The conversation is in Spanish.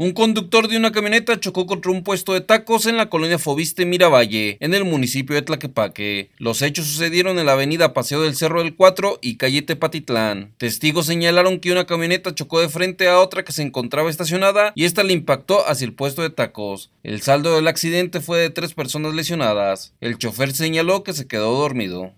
Un conductor de una camioneta chocó contra un puesto de tacos en la colonia Fobiste Miravalle, en el municipio de Tlaquepaque. Los hechos sucedieron en la avenida Paseo del Cerro del 4 y calle Tepatitlán. Testigos señalaron que una camioneta chocó de frente a otra que se encontraba estacionada y esta le impactó hacia el puesto de tacos. El saldo del accidente fue de tres personas lesionadas. El chofer señaló que se quedó dormido.